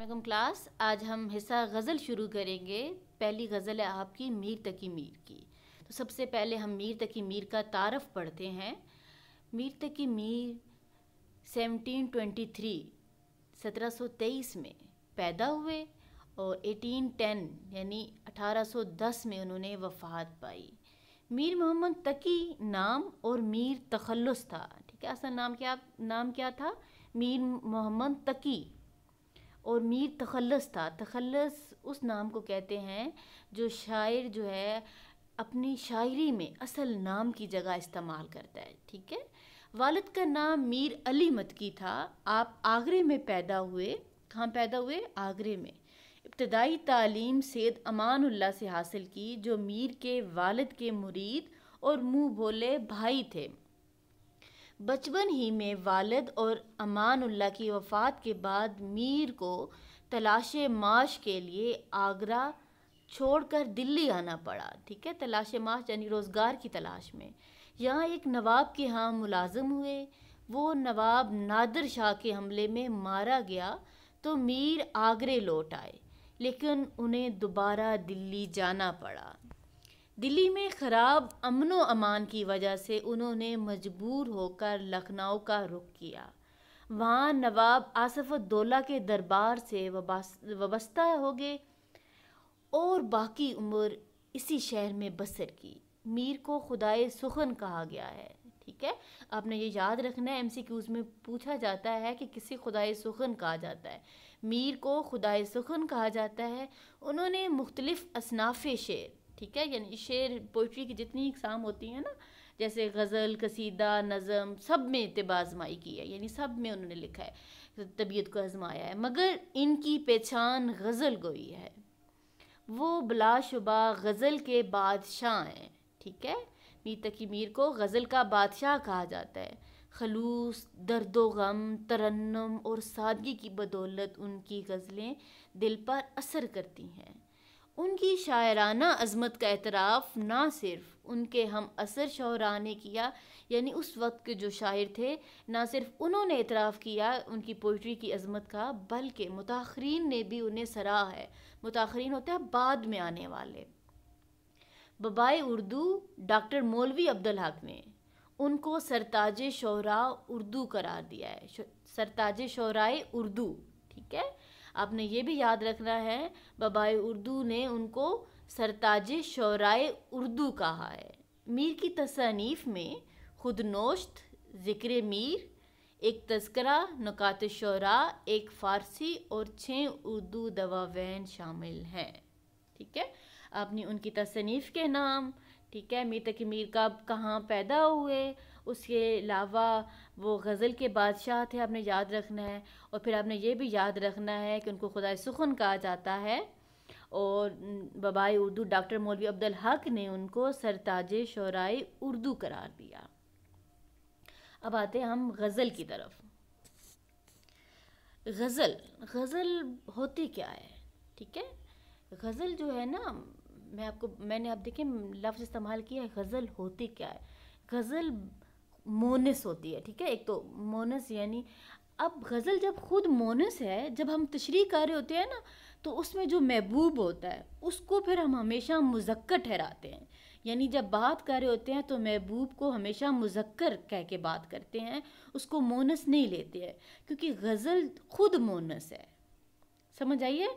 अलैक्म class आज हम हिस्सा गज़ल शुरू करेंगे पहली गज़ल है आपकी मीर तकी मीर की तो सबसे पहले हम मीर तकी मीर का तारफ़ पढ़ते हैं Mir Taqi Mir seventeen twenty three सत्रह सौ तेईस में पैदा हुए और एटीन टेन यानी अठारह सौ दस में उन्होंने वफ़ात पाई मीर मोहम्मद तकी नाम और मीर तखलस था ठीक है असल नाम क्या नाम क्या था मीर मोहम्मद तकी और मीर तखलस था तखलस उस नाम को कहते हैं जो शायर जो है अपनी शायरी में असल नाम की जगह इस्तेमाल करता है ठीक है वालद का नाम मीर अली मतकी था आप आगरे में पैदा हुए कहाँ पैदा हुए आगरे में इब्तदाई तालीम सैद अमानुल्ला से हासिल की जो मीर के वालद के मुरीद और मुँह बोले भाई थे बचपन ही में वालद और अमानुल्ला की वफ़ात के बाद मीर को तलाश माश के लिए आगरा छोड़कर दिल्ली आना पड़ा ठीक है तलाश माश यानी रोज़गार की तलाश में यहाँ एक नवाब के यहाँ मुलाजम हुए वो नवाब नादर शाह के हमले में मारा गया तो मीर आगरे लौट आए लेकिन उन्हें दोबारा दिल्ली जाना पड़ा दिल्ली में ख़राब अमन अमान की वजह से उन्होंने मजबूर होकर लखनऊ का रुख किया वहाँ नवाब आसफ़ुद्दौला के दरबार से वबस्ता हो गए और बाकी उम्र इसी शहर में बसर की मीर को खुदाए सुखन कहा गया है ठीक है आपने ये याद रखना है एमसीक्यूज में पूछा जाता है कि किसी खुदाए सुखन कहा जाता है मीर को खुदाए सुखन कहा जाता है उन्होंने मुख्तलिफ़ असनाफ़ शेर ठीक है यानी शेर पोइट्री की जितनी इकसाम होती हैं ना जैसे गज़ल कसीदा नज़म सब में इतबाजमाई की है यानी सब में उन्होंने लिखा है तो तबीयत को आजमाया है मगर इनकी पहचान गज़ल गोई है वो बलाशुबा गज़ल के बादशाह हैं ठीक है मीर तकी मीर को गज़ल का बादशाह कहा जाता है खलूस दर्द गम तरन्नम और सादगी की बदौलत उनकी गज़लें दिल पर असर करती हैं उनकी शायराना अजमत का एतराफ़ ना सिर्फ उनके हम असर शहरा ने किया यानी उस वक्त के जो शायर थे ना सिर्फ उन्होंने एतराफ़ किया उनकी पोइट्री की अजमत का बल्कि मुताखरीन ने भी उन्हें सराहा है मुताखरीन होता है बाद में आने वाले बबाए उर्दू डॉक्टर मौलवी अब्दुल हक ने उनको सरताज शहरा उर्दू करार दिया है सरताज शहराए उर्दू ठीक है आपने ये भी याद रखना है बबाई उर्दू ने उनको सरताज शौराय उर्दू कहा है मीर की तसानीफ़ में खुदनोश्त ज़िक्र मीर एक तस्करा नकात शरा एक फ़ारसी और छः उर्दू दवावैन शामिल हैं ठीक है आपने उनकी तसनीफ़ के नाम ठीक है मीर तक मीर कब कहाँ पैदा हुए उसके अलावा वो गज़ल के बादशाह थे आपने याद रखना है और फिर आपने ये भी याद रखना है कि उनको खुदा सुखन कहा जाता है और बबाई उर्दू डॉक्टर मौलवी अब्दुल हक ने उनको सरताज शराय उर्दू करार दिया अब आते हैं हम गज़ल की तरफ गज़ल गज़ल होती क्या है ठीक है गज़ल जो है ना मैं आपको मैंने आप देखें लफ्ज़ इस्तेमाल किया है गज़ल होती क्या है गज़ल मोनस होती है ठीक है एक तो मोनस यानी अब गज़ल जब खुद मोनस है जब हम तशरी कर रहे होते हैं ना तो उसमें जो महबूब होता है उसको फिर हम हमेशा मुजक्कर ठहराते हैं यानी जब बात कर रहे होते हैं तो महबूब को हमेशा मुजक्कर कह के बात करते हैं उसको मोनस नहीं लेते हैं क्योंकि गज़ल खुद मोनस है समझ आइए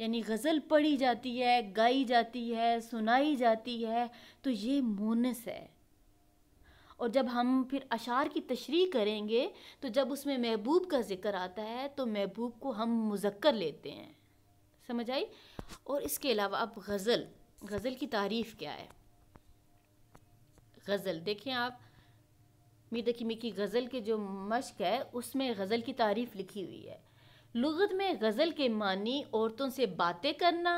यानी गज़ल पढ़ी जाती है गाई जाती है सुनाई जाती है तो ये मोनस है और जब हम फिर अशार की तशरी करेंगे तो जब उसमें महबूब का ज़िक्र आता है तो महबूब को हम मुजक्कर लेते हैं समझ आई और इसके अलावा अब गज़ल गज़ल की तारीफ़ क्या है गज़ल देखें आप मीर किमी की गज़ल के जो मश्क है उसमें गज़ल की तारीफ़ लिखी हुई है लगत में गज़ल के मानी औरतों से बातें करना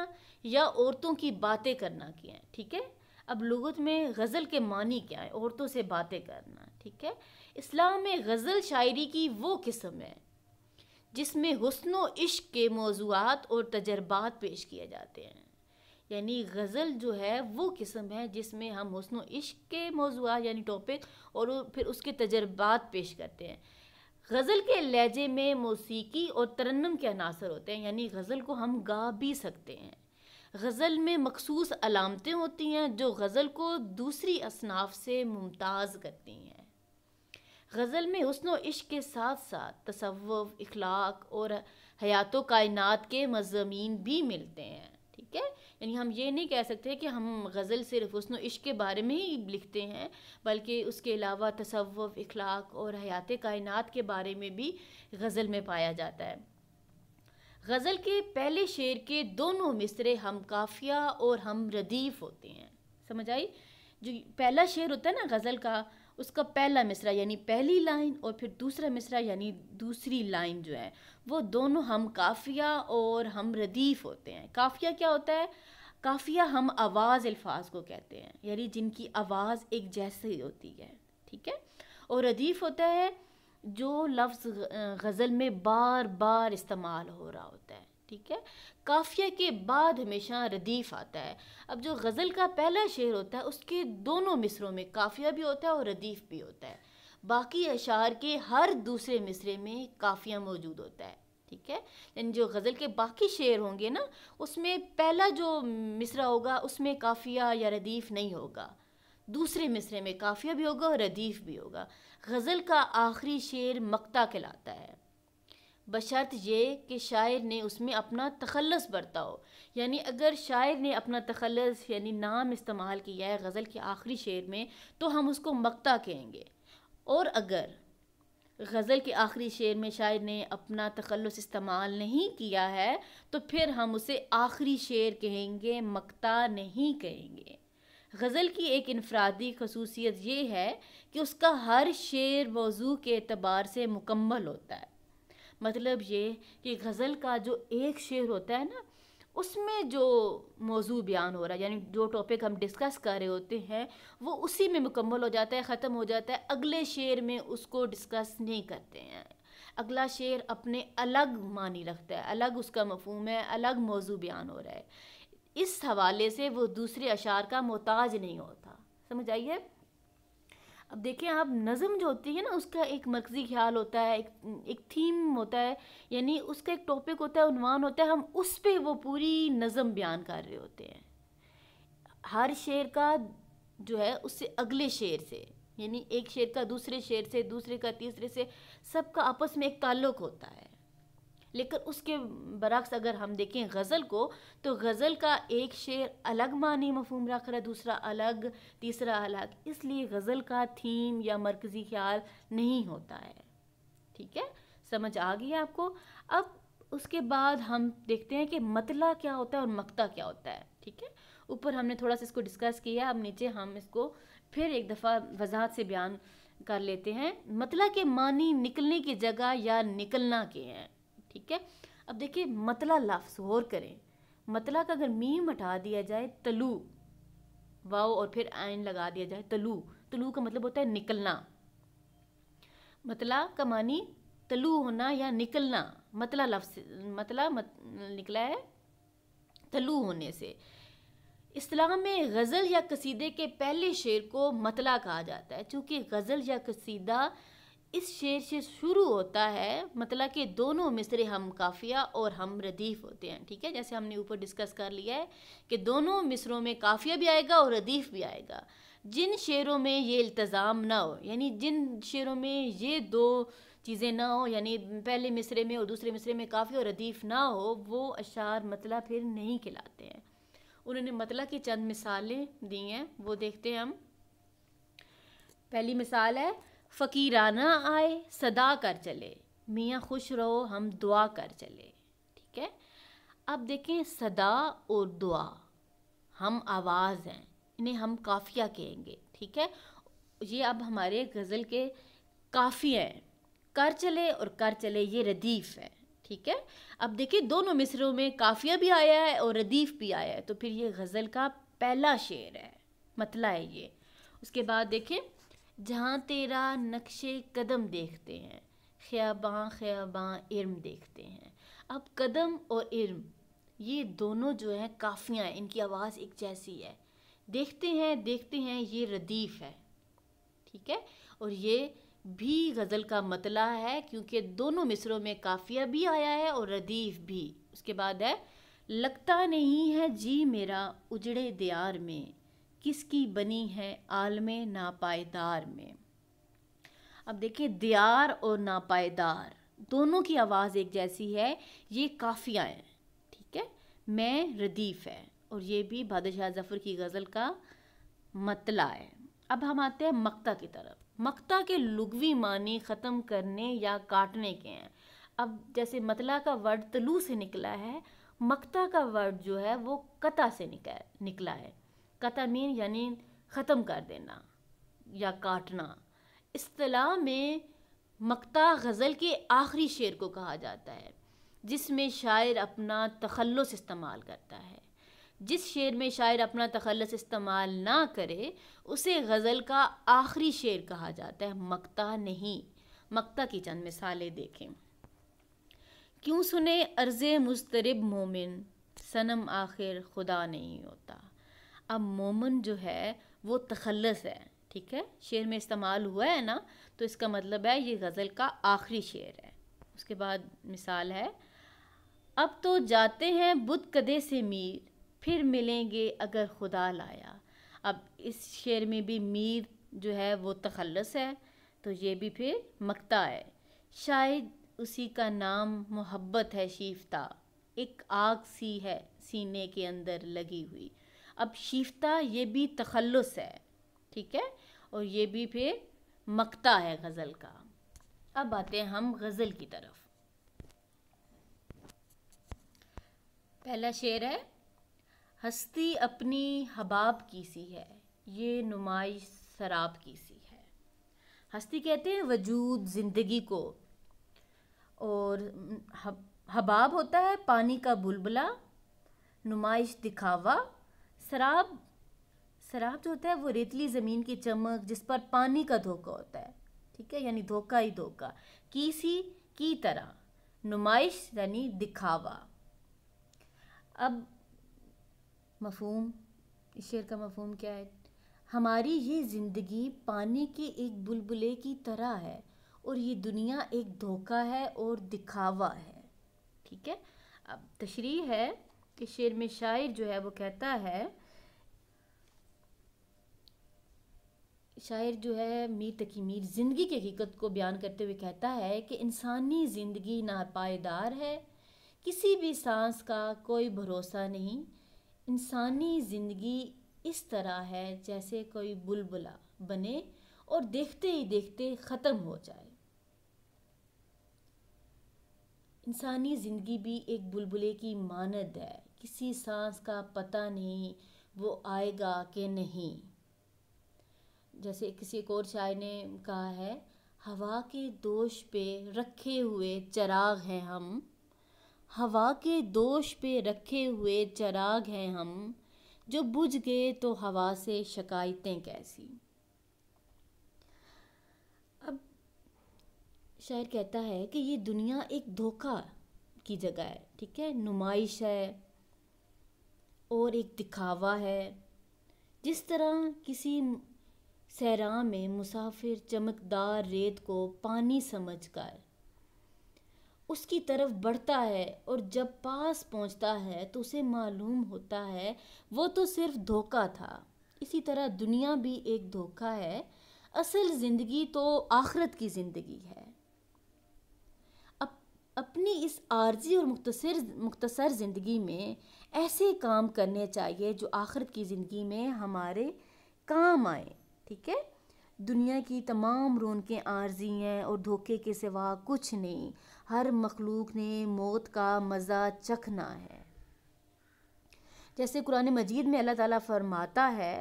या औरतों की बातें करना की हैं ठीक है अब लगत में गज़ल के मानी क्या है औरतों से बातें करना ठीक है इस्लाम में गज़ल शायरी की वो किस्म है जिसमें हसन व इश्क के मौजूद और तजर्बात पेश किए जाते हैं यानी गज़ल जो है वो किस्म है जिसमें हम हसन इश्क के मौजूद यानी टॉपिक और फिर उसके तजर्बात पेश करते हैं गज़ल के लहजे में मौसीकी और तरन्नम के अनासर होते हैं यानी गज़ल को हम गा भी सकते हैं गज़ल में मखसूस अलामतें होती हैं जो गज़ल को दूसरी असनाफ से मुमताज़ करती हैं गज़ल में हसन इश्क के साथ साथ तसव्वुफ़ इखलाक और हयात कायनात के मजामीन भी मिलते हैं ठीक है यानी हम ये नहीं कह सकते कि हम गज़ल सिर्फ हसन इश्क के बारे में ही लिखते हैं बल्कि उसके अलावा तसव्वुफ़ इखलाक और हयात कायनात के बारे में भी गज़ल में पाया जाता है गज़ल के पहले शेर के दोनों मिसरे हम काफिया और हम रदीफ़ होते हैं समझ आई जो पहला शेर होता है ना गज़ल का उसका पहला मिसरा यानी पहली लाइन और फिर दूसरा मिसरा यानी दूसरी लाइन जो है वो दोनों हम काफिया और हम रदीफ़ होते हैं काफिया क्या होता है काफिया हम आवाज़ अल्फाज को कहते हैं यानी जिनकी आवाज़ एक जैसी होती है ठीक है और रदीफ़ होता है जो लफ्ज़ गज़ल में बार बार इस्तेमाल हो रहा होता है ठीक है काफिया के बाद हमेशा रदीफ़ आता है अब जो गज़ल का पहला शेर होता है उसके दोनों मिसरों में काफिया भी होता है और रदीफ़ भी होता है बाकी अशार के हर दूसरे मिसरे में काफिया मौजूद होता है ठीक है यानी जो गज़ल के बाकी शेर होंगे ना उसमें पहला जो मिसरा होगा उसमें काफिया या रदीफ़ नहीं होगा दूसरे मिसरे में काफिया भी होगा और रदीफ भी होगा गज़ल का आखिरी शेर मक्ता कहलाता है बशर्त ये कि शायर ने उसमें अपना तखलस बरता हो यानी अगर शायर ने अपना तखलस यानी नाम इस्तेमाल किया है गज़ल के आखिरी शेर में तो हम उसको मक्ता कहेंगे और अगर गज़ल के आखिरी शेर में शायर ने अपना तखलस इस्तेमाल नहीं किया है तो फिर हम उसे आखिरी शेर कहेंगे मक्ता नहीं कहेंगे गज़ल की एक इनफरादी खसूसियत ये है कि उसका हर शेर मौजू के अतबार से मुकम्मल होता है मतलब ये कि गज़ल का जो एक शेर होता है ना उसमें जो मौजू बयान हो रहा है यानी जो टॉपिक हम डिस्कस कर रहे होते हैं वो उसी में मुकम्मल हो जाता है ख़त्म हो जाता है अगले शेर में उसको डिस्कस नहीं करते हैं अगला शेर अपने अलग मानी रखता है अलग उसका मफहम है अलग मौजू बयान हो रहा है इस हवाले से वो दूसरे अशार का मोहताज नहीं होता समझ आइए अब देखें आप नज़म जो होती है ना उसका एक मरकज़ी ख्याल होता है एक एक थीम होता है यानी उसका एक टॉपिक होता है उनवान होता है हम उस पर वो पूरी नज़म बयान कर रहे होते हैं हर शेर का जो है उससे अगले शेर से यानी एक शेर का दूसरे शेर से दूसरे का तीसरे से सबका आपस में एक ताल्लुक़ होता है लेकिन उसके बरक्स अगर हम देखें गज़ल को तो गज़ल का एक शेर अलग मानी मफहम रख रहा है दूसरा अलग तीसरा अलग इसलिए गज़ल का थीम या मरकज़ी ख्याल नहीं होता है ठीक है समझ आ गई आपको अब उसके बाद हम देखते हैं कि मतला क्या होता है और मकता क्या होता है ठीक है ऊपर हमने थोड़ा सा इसको डिस्कस किया अब नीचे हम इसको फिर एक दफ़ा वजाहत से बयान कर लेते हैं मतला के मानी निकलने की जगह या निकलना के हैं ठीक है अब देखिए मतला लफ्स और करें मतला का अगर मीम हटा दिया जाए तलू वाओ और फिर आयन लगा दिया जाए तलू तलू का मतलब होता है निकलना मतला का मानी तलू होना या निकलना मतला लफ्स मतला मत, निकला है तलू होने से इस्लाम में गज़ल या कसीदे के पहले शेर को मतला कहा जाता है क्योंकि गज़ल या कसीदा इस शेर से शुरू होता है मतलब कि दोनों मिसरे हम काफ़िया और हम रदीफ़ होते हैं ठीक है जैसे हमने ऊपर डिस्कस कर लिया है कि दोनों मिसरों में काफ़िया भी आएगा और रदीफ़ भी आएगा जिन शेरों में ये इल्तज़ाम ना हो यानी जिन शेरों में ये दो चीज़ें ना हो यानी पहले मिसरे में और दूसरे मिसरे में काफ़ी और रदीफ़ ना हो वो अशार मतलब फिर नहीं खिलाते हैं उन्होंने मतलब की चंद मिसालें दी हैं वो देखते हैं हम पहली मिसाल है फकीराना आए सदा कर चले मियाँ खुश रहो हम दुआ कर चले ठीक है अब देखें सदा और दुआ हम आवाज़ हैं इन्हें हम काफिया कहेंगे ठीक है ये अब हमारे गज़ल के काफिया हैं कर चले और कर चले ये रदीफ़ है ठीक है अब देखिए दोनों मिसरों में काफिया भी आया है और रदीफ़ भी आया है तो फिर ये गज़ल का पहला शेर है मतला है ये उसके बाद देखें जहाँ तेरा नक्शे कदम देखते हैं ख़याबाँ ख़याबाँ इर्म देखते हैं अब कदम और इर्म ये दोनों जो हैं काफ़ियाँ हैं इनकी आवाज़ एक जैसी है देखते हैं देखते हैं ये रदीफ़ है ठीक है और ये भी गज़ल का मतला है क्योंकि दोनों मिसरों में काफ़िया भी आया है और रदीफ़ भी उसके बाद है लगता नहीं है जी मेरा उजड़े दियार में किसकी बनी है आलम नापायदार में अब देखिए दियार और नापायदार दोनों की आवाज़ एक जैसी है ये काफ़ियाँ हैं ठीक है मैं रदीफ़ है और ये भी बादशाह जफ़र की गज़ल का मतला है अब हम आते हैं मक्ता की तरफ मक्ता के लुगवी मानी ख़त्म करने या काटने के हैं अब जैसे मतला का वर्ड तलू से निकला है मक्ता का वर्ड जो है वो कता से निकला निकला है कतमीन यानी ख़त्म कर देना या काटना अतलाह में मकता गज़ल के आखिरी शेर को कहा जाता है जिसमें शायर अपना तखलस इस्तेमाल करता है जिस शेर में शायर अपना तखलस इस्तेमाल ना करे उसे गज़ल का आखिरी शेर कहा जाता है मकता नहीं मकता की चंद मिसालें देखें क्यों सुने अर्ज़ मुस्तरब मोमिन सनम आखिर खुदा नहीं होता अब मोमन जो है वो तखलस है ठीक है शेर में इस्तेमाल हुआ है ना तो इसका मतलब है ये गज़ल का आखिरी शेर है उसके बाद मिसाल है अब तो जाते हैं बुध कदे से मीर फिर मिलेंगे अगर खुदा लाया अब इस शेर में भी मीर जो है वो तखलस है तो ये भी फिर मकता है शायद उसी का नाम मोहब्बत है शीफ्ता एक आग सी है सीने के अंदर लगी हुई अब शिफ्ता ये भी तखलस है ठीक है और ये भी फिर मकता है गज़ल का अब आते हैं हम गज़ल की तरफ पहला शेर है हस्ती अपनी हबाब की सी है ये नुमाइश शराब की सी है हस्ती कहते हैं वजूद ज़िंदगी को और हबाब होता है पानी का बुलबुला नुमाइश दिखावा शराब शराब जो होता है वो रेतली ज़मीन की चमक जिस पर पानी का धोखा होता है ठीक है यानी धोखा ही धोखा किसी की तरह नुमाइश यानी दिखावा अब मफहम इस शेर का मफहम क्या है हमारी ये ज़िंदगी पानी के एक बुलबुले की तरह है और ये दुनिया एक धोखा है और दिखावा है ठीक है अब तशरी है कि शेर में शायर जो है वो कहता है शायर जो है मीर तकी मीर ज़िंदगी की हकीकत को बयान करते हुए कहता है कि इंसानी ज़िंदगी नापायदार है किसी भी सांस का कोई भरोसा नहीं इंसानी ज़िंदगी इस तरह है जैसे कोई बुलबुला बने और देखते ही देखते ख़त्म हो जाए इंसानी ज़िंदगी भी एक बुलबुले की मानद है किसी सांस का पता नहीं वो आएगा कि नहीं जैसे किसी एक और शायर ने कहा है हवा के दोष पे रखे हुए चराग हैं हम हवा के दोष पे रखे हुए चराग हैं हम जो बुझ गए तो हवा से शिकायतें कैसी अब शायर कहता है कि ये दुनिया एक धोखा की जगह है ठीक है नुमाइश है और एक दिखावा है जिस तरह किसी सहरा में मुसाफिर चमकदार रेत को पानी समझकर उसकी तरफ बढ़ता है और जब पास पहुंचता है तो उसे मालूम होता है वो तो सिर्फ धोखा था इसी तरह दुनिया भी एक धोखा है असल ज़िंदगी तो आखरत की ज़िंदगी है अप, अपनी इस आर्जी और मुख्तसर मुख्तसर ज़िंदगी में ऐसे काम करने चाहिए जो आखिरत की ज़िंदगी में हमारे काम आए ठीक है दुनिया की तमाम रौनकें आर्जी हैं और धोखे के सिवा कुछ नहीं हर मखलूक ने मौत का मज़ा चखना है जैसे कुरान मजीद में अल्लाह ताला फरमाता है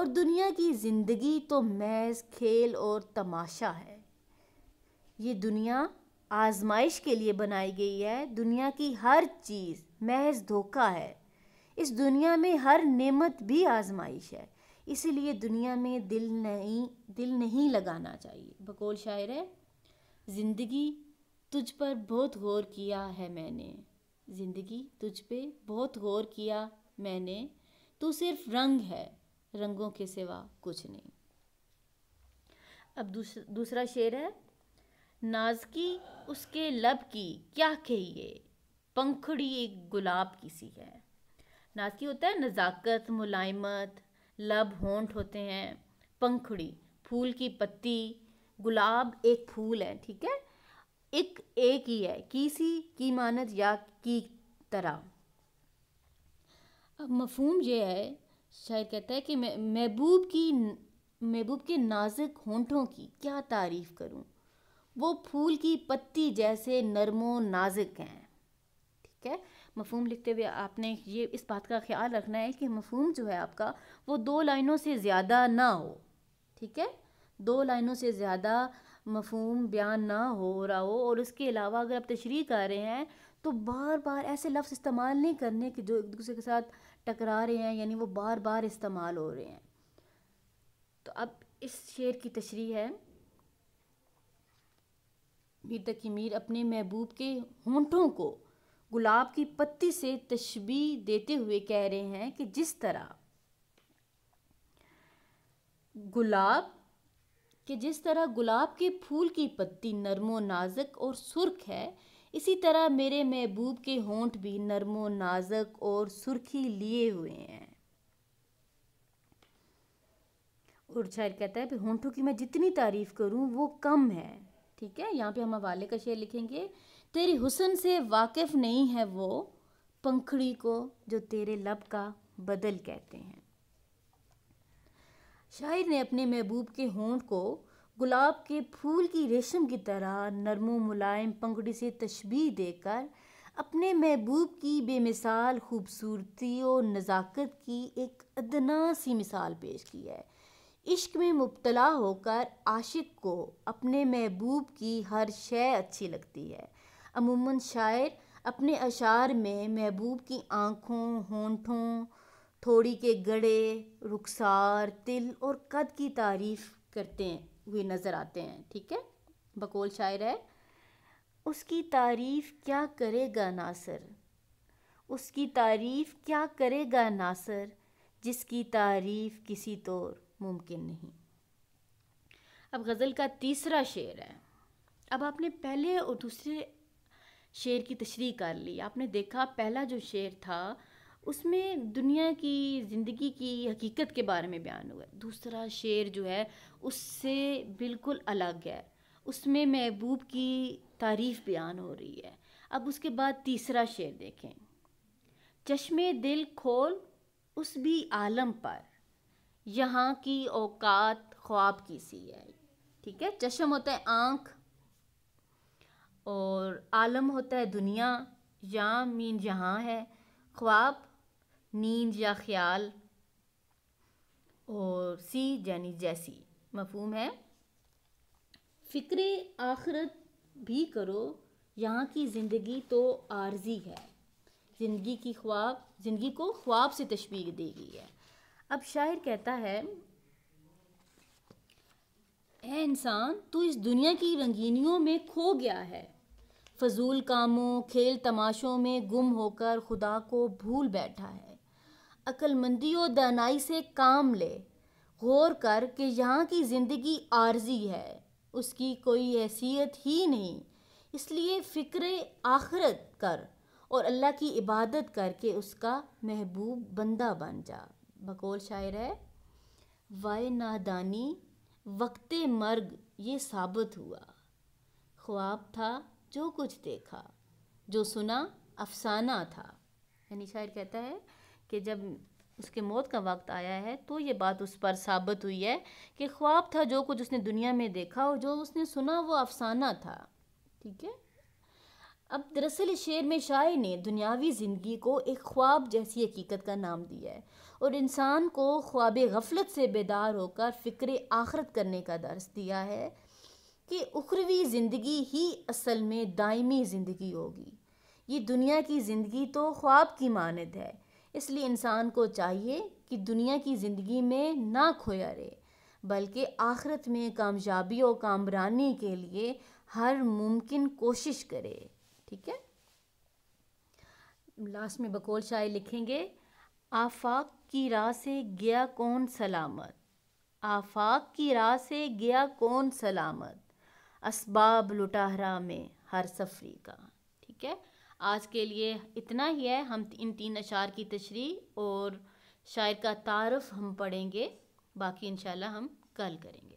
और दुनिया की ज़िंदगी तो महज खेल और तमाशा है ये दुनिया आजमाइश के लिए बनाई गई है दुनिया की हर चीज़ महज धोखा है इस दुनिया में हर नेमत भी आजमाइश है इसीलिए दुनिया में दिल नहीं दिल नहीं लगाना चाहिए बकोल शायर है ज़िंदगी तुझ पर बहुत गौर किया है मैंने ज़िंदगी तुझ पे बहुत गौर किया मैंने तू सिर्फ रंग है रंगों के सिवा कुछ नहीं अब दूस, दूसरा शेर है नाज की उसके लब की क्या कहिए पंखड़ी एक गुलाब की सी है नाकी होता है नज़ाकत मुलायमत लब होंठ होते हैं पंखड़ी फूल की पत्ती गुलाब एक फूल है ठीक है एक एक ही है किसी की मानत या की तरह अब मफहम यह है शायर कहता है कि मैं महबूब की महबूब के नाजुक होंठों की क्या तारीफ़ करूं वो फूल की पत्ती जैसे नरमो नाजुक हैं ठीक है मफहम लिखते हुए आपने ये इस बात का ख्याल रखना है कि मफहम जो है आपका वो दो लाइनों से ज़्यादा ना हो ठीक है दो लाइनों से ज़्यादा मफहम बयान ना हो रहा हो और उसके अलावा अगर आप तशरी कर रहे हैं तो बार बार ऐसे लफ्ज़ इस्तेमाल नहीं करने के जो एक दूसरे के साथ टकरा रहे हैं यानी वो बार बार इस्तेमाल हो रहे हैं तो अब इस शेर की तशरी है मीर तकी मीर अपने महबूब के होंठों को गुलाब की पत्ती से तशबी देते हुए कह रहे हैं कि जिस तरह गुलाब कि जिस तरह गुलाब के फूल की पत्ती नरमो नाजक और सुर्ख है इसी तरह मेरे महबूब के होंठ भी नरमो नाजक और सुर्खी लिए हुए हैं और शायर कहता है होंठों की मैं जितनी तारीफ़ करूं वो कम है ठीक है यहाँ पे हम हवाले का शेर लिखेंगे तेरी हुसन से वाकिफ़ नहीं है वो पंखड़ी को जो तेरे लब का बदल कहते हैं शायर ने अपने महबूब के होंठ को गुलाब के फूल की रेशम की तरह नरमो मुलायम पंखड़ी से तशबी देकर अपने महबूब की बेमिसाल खूबसूरती और नज़ाकत की एक अदना सी मिसाल पेश की है इश्क में मुबतला होकर आशिक को अपने महबूब की हर शय अच्छी लगती है अमूमन शायर अपने अशार में महबूब की आँखों होंठों थोड़ी के गड़े रुखसार तिल और कद की तारीफ़ करते हुए नज़र आते हैं ठीक है बकोल शायर है उसकी तारीफ़ क्या करेगा नासर उसकी तारीफ़ क्या करेगा नासर जिसकी तारीफ़ किसी तौर मुमकिन नहीं अब गज़ल का तीसरा शेर है अब आपने पहले और दूसरे शेर की तशरी कर ली आपने देखा पहला जो शेर था उसमें दुनिया की ज़िंदगी की हकीकत के बारे में बयान हुआ है दूसरा शेर जो है उससे बिल्कुल अलग है उसमें महबूब की तारीफ़ बयान हो रही है अब उसके बाद तीसरा शेर देखें चश्मे दिल खोल उस भी आलम पर यहाँ की औकात ख्वाब की सी है ठीक है चशम होता है आँख और आलम होता है दुनिया यहाँ मीन यहाँ है ख्वाब नींद या ख्याल और सी यानी जैसी मफहम है फ़िक्र आखरत भी करो यहाँ की ज़िंदगी तो आर्जी है ज़िंदगी की ख्वाब ज़िंदगी को ख्वाब से तशबीह देगी गई है अब शायर कहता है ए इंसान तू इस दुनिया की रंगीनियों में खो गया है फजूल कामों खेल तमाशों में गुम होकर खुदा को भूल बैठा है अक्लमंदी और दानाई से काम ले गौर कर कि यहाँ की ज़िंदगी आर्जी है उसकी कोई हैसियत ही नहीं इसलिए फ़िक्र आखरत कर और अल्लाह की इबादत करके उसका महबूब बंदा बन जा बकोल शायर है वाय नादानी वक्त मर्ग ये साबित हुआ ख्वाब था जो कुछ देखा जो सुना अफसाना था यानी शायर कहता है कि जब उसके मौत का वक्त आया है तो ये बात उस पर साबित हुई है कि ख्वाब था जो कुछ उसने दुनिया में देखा और जो उसने सुना वो अफसाना था ठीक है अब दरअसल शेर में शायर ने दुनियावी ज़िंदगी को एक ख्वाब जैसी हकीकत का नाम दिया है और इंसान को ख्वाब गफलत से बेदार होकर फ़िक्र आखरत करने का दर्स दिया है कि उखरवी ज़िंदगी ही असल में दायमी ज़िंदगी होगी ये दुनिया की ज़िंदगी तो ख्वाब की मानद है इसलिए इंसान को चाहिए कि दुनिया की ज़िंदगी में ना खोया रहे बल्कि आखरत में कामयाबी और कामरानी के लिए हर मुमकिन कोशिश करे ठीक है लास्ट में बकोल शाय लिखेंगे आफाक की राह से गया कौन सलामत आफाक की राह से गया कौन सलामत असबाब लुटाहरा में हर सफरी का ठीक है आज के लिए इतना ही है हम इन तीन अशार की तशरी और शायर का तारफ़ हम पढ़ेंगे बाकी इंशाल्लाह हम कल करेंगे